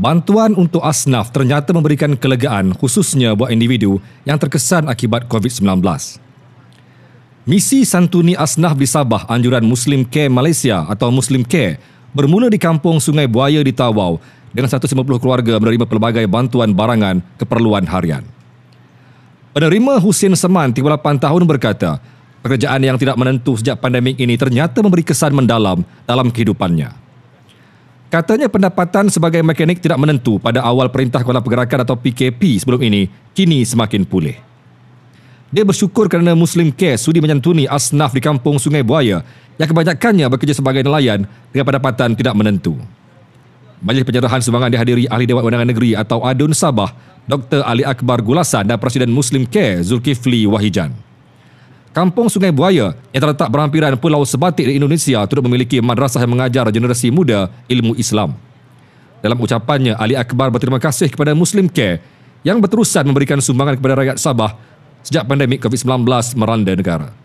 Bantuan untuk asnaf ternyata memberikan kelegaan khususnya buat individu yang terkesan akibat COVID-19. Misi Santuni Asnaf di Sabah Anjuran Muslim Care Malaysia atau Muslim Care bermula di kampung Sungai Buaya di Tawau dengan 150 keluarga menerima pelbagai bantuan barangan keperluan harian. Penerima Husin Seman, 38 tahun berkata, pekerjaan yang tidak menentu sejak pandemik ini ternyata memberi kesan mendalam dalam kehidupannya. Katanya pendapatan sebagai mekanik tidak menentu pada awal Perintah Kuala Pergerakan atau PKP sebelum ini kini semakin pulih. Dia bersyukur kerana Muslim Care sudi menyantuni asnaf di kampung Sungai Buaya yang kebanyakannya bekerja sebagai nelayan dengan pendapatan tidak menentu. Majlis penyerahan sumbangan dihadiri Ahli Dewan Undangan Negeri atau ADUN Sabah, Dr. Ali Akbar Gulasan dan Presiden Muslim Care Zulkifli Wahijan. Kampung Sungai Buaya yang terletak berhampiran Pulau Sebatik di Indonesia turut memiliki madrasah yang mengajar generasi muda ilmu Islam. Dalam ucapannya, Ali Akbar berterima kasih kepada Muslim Care yang berterusan memberikan sumbangan kepada rakyat Sabah sejak pandemik COVID-19 meranda negara.